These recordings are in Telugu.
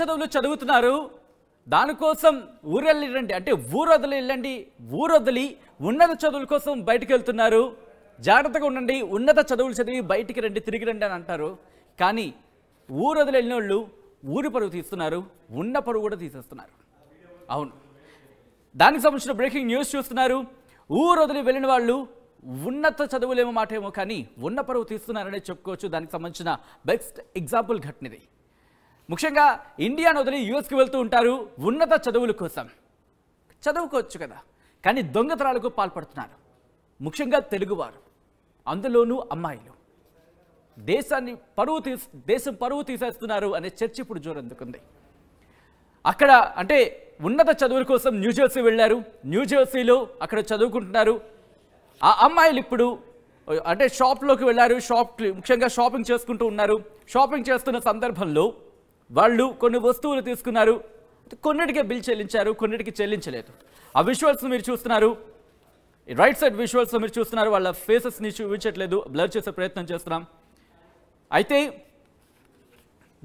చదువులు చదువుతున్నారు దానికోసం ఊరెళ్ళి రండి అంటే వదిలి వెళ్ళండి ఊరొదలి ఉన్నత చదువుల కోసం బయటకు వెళ్తున్నారు జాగ్రత్తగా ఉండండి ఉన్నత చదువులు చదివి బయటికి రండి తిరిగి రండి అని అంటారు కానీ వదిలి వెళ్ళిన వాళ్ళు ఊరి పరువు తీస్తున్నారు ఉన్న పరువు కూడా తీసేస్తున్నారు అవును దానికి సంబంధించిన బ్రేకింగ్ న్యూస్ చూస్తున్నారు వదిలి వెళ్ళిన వాళ్ళు ఉన్నత చదువులేమో మాట ఏమో కానీ ఉన్న పరువు తీస్తున్నారనే చెప్పుకోవచ్చు దానికి సంబంధించిన బెస్ట్ ఎగ్జాంపుల్ ఘటన ఇది ముఖ్యంగా ఇండియాను వదిలి యుఎస్కి వెళ్తూ ఉంటారు ఉన్నత చదువుల కోసం చదువుకోవచ్చు కదా కానీ దొంగతనాలకు పాల్పడుతున్నారు ముఖ్యంగా తెలుగువారు అందులోనూ అమ్మాయిలు దేశాన్ని పరువు తీ దేశం పరువు తీసేస్తున్నారు అనే చర్చ ఇప్పుడు జోరందుకుంది అక్కడ అంటే ఉన్నత చదువుల కోసం న్యూజెర్సీ వెళ్ళారు న్యూజెర్సీలో అక్కడ చదువుకుంటున్నారు ఆ అమ్మాయిలు ఇప్పుడు అంటే షాప్లోకి వెళ్ళారు షాప్ ముఖ్యంగా షాపింగ్ చేసుకుంటూ ఉన్నారు షాపింగ్ చేస్తున్న సందర్భంలో వాళ్ళు కొన్ని వస్తువులు తీసుకున్నారు కొన్నిటికే బిల్ చెల్లించారు కొన్నిటికి చెల్లించలేదు ఆ విజువల్స్ మీరు చూస్తున్నారు రైట్ సైడ్ విజువల్స్ మీరు చూస్తున్నారు వాళ్ళ ఫేసెస్ని చూపించట్లేదు బ్లర్ చేసే ప్రయత్నం చేస్తున్నాం అయితే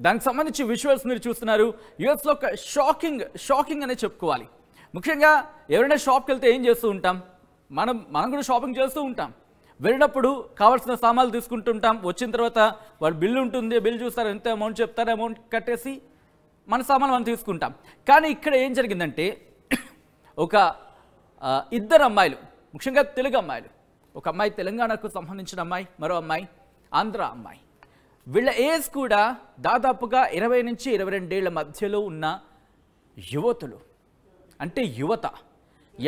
దానికి సంబంధించి విజువల్స్ మీరు చూస్తున్నారు యుఎస్లో ఒక షాకింగ్ షాకింగ్ అనే చెప్పుకోవాలి ముఖ్యంగా ఎవరైనా షాప్కి వెళ్తే ఏం చేస్తూ ఉంటాం మనం మనం కూడా షాపింగ్ చేస్తూ ఉంటాం వెళ్ళినప్పుడు కావాల్సిన సామాన్లు తీసుకుంటుంటాం వచ్చిన తర్వాత వాళ్ళు బిల్లు ఉంటుంది బిల్లు చూస్తారు ఎంత అమౌంట్ చెప్తారు అమౌంట్ కట్టేసి మన సామాన్లు మనం తీసుకుంటాం కానీ ఇక్కడ ఏం జరిగిందంటే ఒక ఇద్దరు అమ్మాయిలు ముఖ్యంగా తెలుగు అమ్మాయిలు ఒక అమ్మాయి తెలంగాణకు సంబంధించిన అమ్మాయి మరో అమ్మాయి ఆంధ్ర అమ్మాయి వీళ్ళ ఏజ్ కూడా దాదాపుగా ఇరవై నుంచి ఇరవై రెండేళ్ల మధ్యలో ఉన్న యువతులు అంటే యువత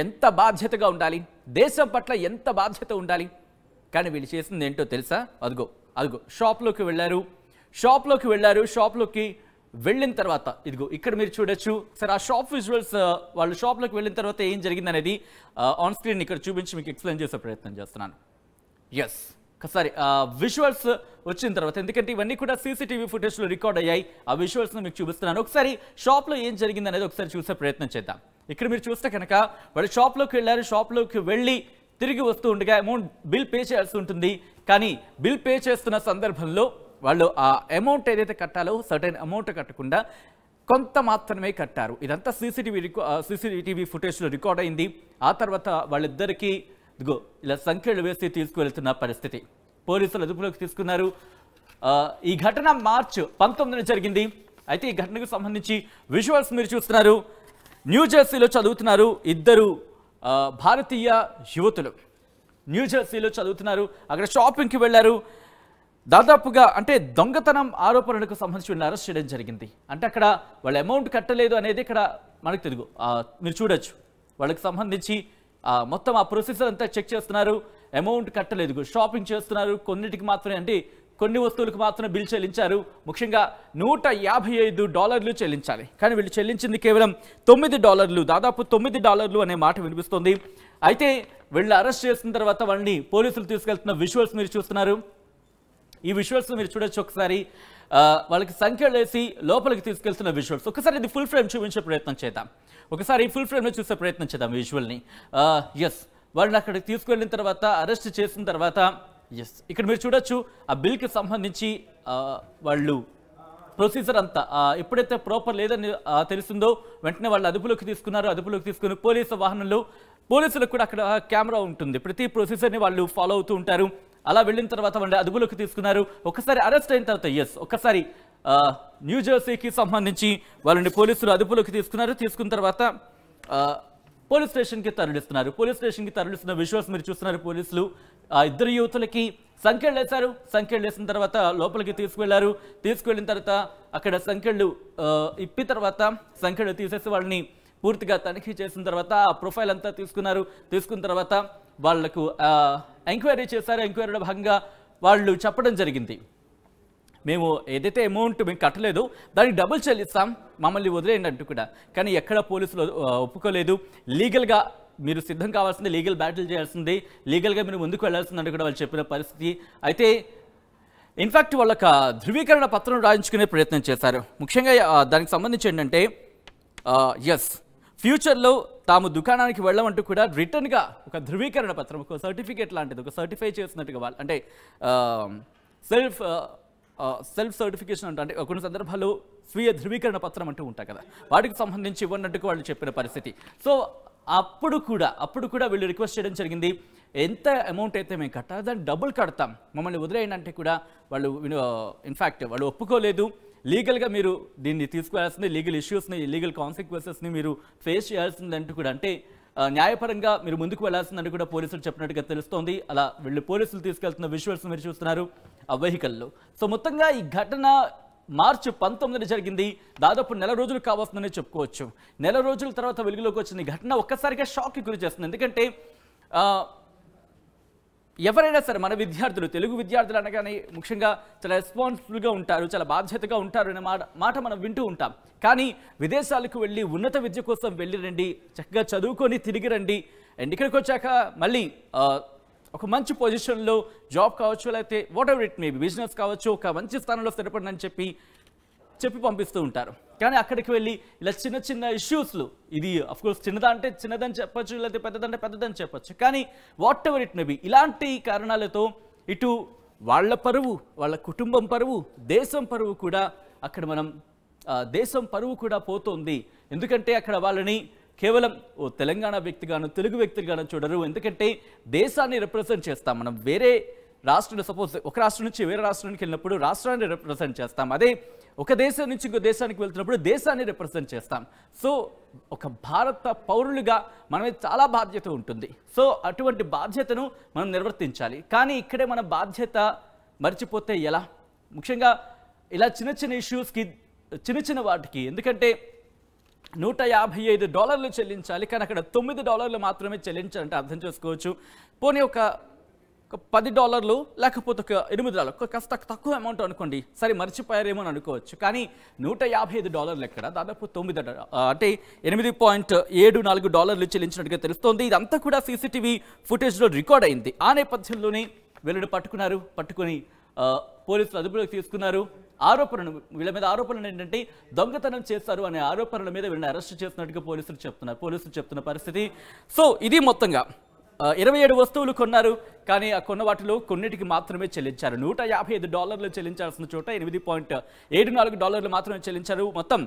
ఎంత బాధ్యతగా ఉండాలి దేశం పట్ల ఎంత బాధ్యత ఉండాలి కానీ వీళ్ళు చేసింది ఏంటో తెలుసా అదిగో అదిగో షాప్లోకి వెళ్ళారు షాప్లోకి వెళ్ళారు షాప్లోకి వెళ్ళిన తర్వాత ఇదిగో ఇక్కడ మీరు చూడొచ్చు సరే ఆ షాప్ విజువల్స్ వాళ్ళు షాప్లోకి వెళ్ళిన తర్వాత ఏం జరిగింది అనేది ఆన్ స్క్రీన్ ఇక్కడ చూపించి మీకు ఎక్స్ప్లెయిన్ చేసే ప్రయత్నం చేస్తున్నాను ఎస్ సారీ విజువల్స్ వచ్చిన తర్వాత ఎందుకంటే ఇవన్నీ కూడా సీసీటీవీ ఫుటేజ్లో రికార్డ్ అయ్యాయి ఆ విజువల్స్ను మీకు చూపిస్తున్నాను ఒకసారి షాప్లో ఏం జరిగింది అనేది ఒకసారి చూసే ప్రయత్నం చేద్దాం ఇక్కడ మీరు చూస్తే కనుక వాళ్ళు షాప్లోకి వెళ్ళారు షాప్లోకి వెళ్ళి తిరిగి వస్తూ ఉండగా అమౌంట్ బిల్ పే చేయాల్సి ఉంటుంది కానీ బిల్ పే చేస్తున్న సందర్భంలో వాళ్ళు ఆ అమౌంట్ ఏదైతే కట్టాలో సర్టైన్ అమౌంట్ కట్టకుండా కొంత మాత్రమే కట్టారు ఇదంతా సీసీటీవీ రికో సీసీటీవీ ఫుటేజ్లో రికార్డ్ అయింది ఆ తర్వాత వాళ్ళిద్దరికీ ఇదిగో ఇలా సంఖ్యలు వేసి తీసుకువెళ్తున్న పరిస్థితి పోలీసులు అదుపులోకి తీసుకున్నారు ఈ ఘటన మార్చ్ పంతొమ్మిదిన జరిగింది అయితే ఈ ఘటనకు సంబంధించి విజువల్స్ మీరు చూస్తున్నారు న్యూజెర్సీలో చదువుతున్నారు ఇద్దరు భారతీయ యువతులు న్యూజెర్సీలో చదువుతున్నారు అక్కడ షాపింగ్కి వెళ్ళారు దాదాపుగా అంటే దొంగతనం ఆరోపణలకు సంబంధించి అరెస్ట్ చేయడం జరిగింది అంటే అక్కడ వాళ్ళ అమౌంట్ కట్టలేదు అనేది ఇక్కడ మనకు తెలుగు మీరు చూడొచ్చు వాళ్ళకి సంబంధించి మొత్తం ఆ ప్రొసీజర్ అంతా చెక్ చేస్తున్నారు అమౌంట్ కట్టలేదు షాపింగ్ చేస్తున్నారు కొన్నిటికి మాత్రమే అంటే కొన్ని వస్తువులకు మాత్రం బిల్ చెల్లించారు ముఖ్యంగా నూట యాభై ఐదు డాలర్లు చెల్లించాలి కానీ వీళ్ళు చెల్లించింది కేవలం తొమ్మిది డాలర్లు దాదాపు తొమ్మిది డాలర్లు అనే మాట వినిపిస్తుంది అయితే వీళ్ళు అరెస్ట్ చేసిన తర్వాత వాళ్ళని పోలీసులు తీసుకెళ్తున్న విజువల్స్ మీరు చూస్తున్నారు ఈ విజువల్స్ మీరు చూడొచ్చు ఒకసారి వాళ్ళకి సంఖ్యలు వేసి లోపలికి తీసుకెళ్తున్న విజువల్స్ ఒకసారి ఇది ఫుల్ ఫ్రేమ్ చూపించే ప్రయత్నం చేద్దాం ఒకసారి ఫుల్ ఫ్రేమ్లో చూసే ప్రయత్నం చేద్దాం విజువల్ని ఎస్ వాళ్ళని అక్కడికి తీసుకువెళ్ళిన తర్వాత అరెస్ట్ చేసిన తర్వాత ఎస్ ఇక్కడ మీరు చూడొచ్చు ఆ బిల్కి సంబంధించి వాళ్ళు ప్రొసీజర్ అంతా ఎప్పుడైతే ప్రాపర్ లేదని తెలుస్తుందో వెంటనే వాళ్ళు అదుపులోకి తీసుకున్నారు అదుపులోకి తీసుకుని పోలీసు వాహనంలో పోలీసులకు కూడా అక్కడ కెమెరా ఉంటుంది ప్రతి ప్రొసీజర్ని వాళ్ళు ఫాలో అవుతూ ఉంటారు అలా వెళ్ళిన తర్వాత వాళ్ళు అదుపులోకి తీసుకున్నారు ఒకసారి అరెస్ట్ అయిన తర్వాత ఎస్ ఒకసారి న్యూజెర్సీకి సంబంధించి వాళ్ళని పోలీసులు అదుపులోకి తీసుకున్నారు తీసుకున్న తర్వాత పోలీస్ స్టేషన్కి తరలిస్తున్నారు పోలీస్ స్టేషన్కి తరలిస్తున్న విశ్వాసం మీరు చూస్తున్నారు పోలీసులు ఆ ఇద్దరు యువతులకి సంఖ్యలు వేశారు సంఖ్యలు వేసిన తర్వాత లోపలికి తీసుకువెళ్లారు తీసుకువెళ్ళిన తర్వాత అక్కడ సంఖ్యలు ఇప్పి తర్వాత సంఖ్యలు తీసేసి వాళ్ళని పూర్తిగా తనిఖీ చేసిన తర్వాత ఆ ప్రొఫైల్ అంతా తీసుకున్నారు తీసుకున్న తర్వాత వాళ్లకు ఎంక్వైరీ చేశారు ఎంక్వైరీలో భాగంగా వాళ్ళు చెప్పడం జరిగింది మేము ఏదైతే అమౌంట్ మేము కట్టలేదు దానికి డబుల్ చెల్లిస్తాం మమ్మల్ని వదిలేయండి అంటూ కూడా కానీ ఎక్కడ పోలీసులు ఒప్పుకోలేదు లీగల్గా మీరు సిద్ధం కావాల్సింది లీగల్ బ్యాటిల్ చేయాల్సింది లీగల్గా మీరు ముందుకు వెళ్లాల్సిందంటే కూడా వాళ్ళు చెప్పిన పరిస్థితి అయితే ఇన్ఫ్యాక్ట్ వాళ్ళ ధృవీకరణ పత్రం రాయించుకునే ప్రయత్నం చేశారు ముఖ్యంగా దానికి సంబంధించి ఏంటంటే ఎస్ ఫ్యూచర్లో తాము దుకాణానికి వెళ్ళమంటూ కూడా రిటర్న్గా ఒక ధృవీకరణ పత్రం ఒక సర్టిఫికేట్ లాంటిది ఒక సర్టిఫై చేసినట్టుగా వాళ్ళు అంటే సెల్ఫ్ సెల్ఫ్ సర్టిఫికేషన్ అంటే కొన్ని సందర్భాల్లో స్వీయ ధృవీకరణ పత్రం అంటూ ఉంటాయి కదా వాటికి సంబంధించి ఇవ్వనట్టుకు వాళ్ళు చెప్పిన పరిస్థితి సో అప్పుడు కూడా అప్పుడు కూడా వీళ్ళు రిక్వెస్ట్ చేయడం జరిగింది ఎంత అమౌంట్ అయితే మేము కట్టాలి దాన్ని డబుల్ కడతాం మమ్మల్ని వదిలేయండి కూడా వాళ్ళు ఇన్ఫ్యాక్ట్ వాళ్ళు ఒప్పుకోలేదు లీగల్గా మీరు దీన్ని తీసుకోవాల్సింది లీగల్ ఇష్యూస్ని లీగల్ కాన్సిక్వెన్సెస్ని మీరు ఫేస్ చేయాల్సిందంటూ కూడా అంటే న్యాయపరంగా మీరు ముందుకు వెళ్లాల్సిందంటూ కూడా పోలీసులు చెప్పినట్టుగా తెలుస్తోంది అలా వీళ్ళు పోలీసులు తీసుకెళ్తున్న విజువల్స్ మీరు చూస్తున్నారు ఆ వెహికల్లో సో మొత్తంగా ఈ ఘటన మార్చి పంతొమ్మిది జరిగింది దాదాపు నెల రోజులు కావాల్సిందని చెప్పుకోవచ్చు నెల రోజుల తర్వాత వెలుగులోకి వచ్చిన ఘటన ఒక్కసారిగా షాక్కి గురి చేస్తుంది ఎందుకంటే ఎవరైనా సరే మన విద్యార్థులు తెలుగు విద్యార్థులు అనగానే ముఖ్యంగా చాలా రెస్పాన్సిబుల్గా ఉంటారు చాలా బాధ్యతగా ఉంటారు అనే మాట మాట మనం వింటూ ఉంటాం కానీ విదేశాలకు వెళ్ళి ఉన్నత విద్య కోసం వెళ్ళి రండి చక్కగా చదువుకొని తిరిగి రండి అండ్ ఇక్కడికి వచ్చాక మళ్ళీ ఒక మంచి పొజిషన్లో జాబ్ కావచ్చు లేకపోతే whatever it maybe business కావచ్చు ఒక మంచి స్థానంలో స్థిరపడినని అని చెప్పి చెప్పి పంపిస్తూ ఉంటారు కానీ అక్కడికి వెళ్ళి ఇలా చిన్న చిన్న ఇష్యూస్లు ఇది అఫ్కోర్స్ చిన్నదా అంటే చిన్నదని చెప్పచ్చు లేకపోతే పెద్దదంటే పెద్దదని చెప్పచ్చు కానీ వాట్ ఎవర్ ఇట్ మేబీ ఇలాంటి కారణాలతో ఇటు వాళ్ళ పరువు వాళ్ళ కుటుంబం పరువు దేశం పరువు కూడా అక్కడ మనం దేశం పరువు కూడా పోతుంది ఎందుకంటే అక్కడ వాళ్ళని కేవలం ఓ తెలంగాణ వ్యక్తిగాను తెలుగు వ్యక్తిగాను చూడరు ఎందుకంటే దేశాన్ని రిప్రజెంట్ చేస్తాం మనం వేరే రాష్ట్రం సపోజ్ ఒక రాష్ట్రం నుంచి వేరే రాష్ట్రానికి వెళ్ళినప్పుడు రాష్ట్రాన్ని రిప్రజెంట్ చేస్తాం అదే ఒక దేశం నుంచి ఇంకో దేశానికి వెళ్తున్నప్పుడు దేశాన్ని రిప్రజెంట్ చేస్తాం సో ఒక భారత పౌరులుగా మనమే చాలా బాధ్యత ఉంటుంది సో అటువంటి బాధ్యతను మనం నిర్వర్తించాలి కానీ ఇక్కడే మన బాధ్యత మర్చిపోతే ఎలా ముఖ్యంగా ఇలా చిన్న చిన్న ఇష్యూస్కి చిన్న చిన్న వాటికి ఎందుకంటే నూట యాభై ఐదు డాలర్లు చెల్లించాలి కానీ అక్కడ తొమ్మిది డాలర్లు మాత్రమే చెల్లించాలంటే అర్థం చేసుకోవచ్చు పోనీ ఒక పది డాలర్లు లేకపోతే ఒక ఎనిమిది డాలర్లు కాస్త తక్కువ అమౌంట్ అనుకోండి సరే మర్చిపోయారేమో అని అనుకోవచ్చు కానీ నూట యాభై ఐదు డాలర్లు ఎక్కడ దాదాపు తొమ్మిది అంటే ఎనిమిది పాయింట్ ఏడు నాలుగు డాలర్లు చెల్లించినట్టుగా తెలుస్తోంది ఇదంతా కూడా సీసీటీవీ ఫుటేజ్లో రికార్డ్ అయింది ఆ నేపథ్యంలోనే వెల్లుడు పట్టుకున్నారు పట్టుకొని పోలీసులు అదుపులోకి తీసుకున్నారు ఆరోపణలు వీళ్ళ మీద ఆరోపణలు ఏంటంటే దొంగతనం చేస్తారు అనే ఆరోపణల మీద వీళ్ళని అరెస్ట్ చేస్తున్నట్టుగా పోలీసులు చెప్తున్నారు పోలీసులు చెప్తున్న పరిస్థితి సో ఇది మొత్తంగా ఇరవై ఏడు వస్తువులు కొన్నారు కానీ ఆ కొన్న వాటిలో కొన్నిటికి మాత్రమే చెల్లించారు నూట యాభై ఐదు డాలర్లు చెల్లించాల్సిన చోట ఎనిమిది పాయింట్ ఏడు నాలుగు డాలర్లు మాత్రమే చెల్లించారు మొత్తం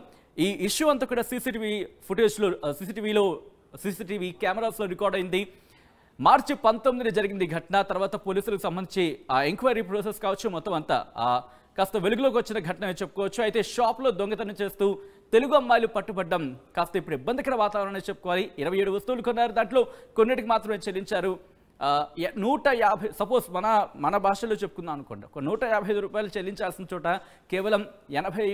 ఈ ఇష్యూ అంతా కూడా సీసీటీవీ ఫుటేజ్లో సీసీటీవీలో సీసీటీవీ కెమెరాస్లో రికార్డ్ అయింది మార్చి పంతొమ్మిది జరిగింది ఘటన తర్వాత పోలీసులకు సంబంధించి ఆ ఎంక్వైరీ ప్రాసెస్ కావచ్చు మొత్తం అంతా కాస్త వెలుగులోకి వచ్చిన ఘటన చెప్పుకోవచ్చు అయితే షాప్లో దొంగతనం చేస్తూ తెలుగు అమ్మాయిలు పట్టుబడ్డం కాస్త ఇప్పుడు ఇబ్బందికర వాతావరణం చెప్పుకోవాలి ఇరవై ఏడు వస్తువులు కొన్నారు దాంట్లో కొన్నిటికి మాత్రమే చెల్లించారు నూట యాభై సపోజ్ మన మన భాషలో చెప్పుకుందాం అనుకోండి ఒక నూట యాభై ఐదు రూపాయలు చెల్లించాల్సిన చోట కేవలం ఎనభై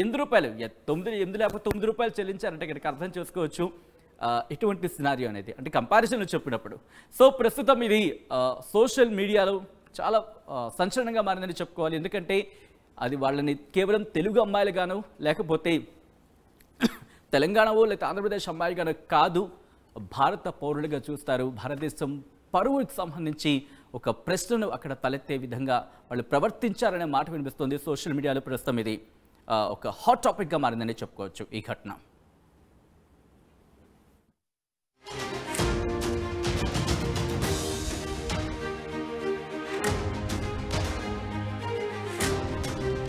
ఎనిమిది రూపాయలు తొమ్మిది ఎనిమిది లేకపోతే తొమ్మిది రూపాయలు చెల్లించారంటే ఇక్కడికి అర్థం చేసుకోవచ్చు ఇటువంటి సినారియో అనేది అంటే కంపారిజన్ చెప్పినప్పుడు సో ప్రస్తుతం ఇది సోషల్ మీడియాలో చాలా సంచలనంగా మారిందని చెప్పుకోవాలి ఎందుకంటే అది వాళ్ళని కేవలం తెలుగు అమ్మాయిలుగాను లేకపోతే తెలంగాణవో లేకపోతే ఆంధ్రప్రదేశ్ అమ్మాయిలుగాను కాదు భారత పౌరులుగా చూస్తారు భారతదేశం పరువుకి సంబంధించి ఒక ప్రశ్నను అక్కడ తలెత్తే విధంగా వాళ్ళు ప్రవర్తించారనే మాట వినిపిస్తుంది సోషల్ మీడియాలో ప్రస్తుతం ఇది ఒక హాట్ టాపిక్గా మారిందని చెప్పుకోవచ్చు ఈ ఘటన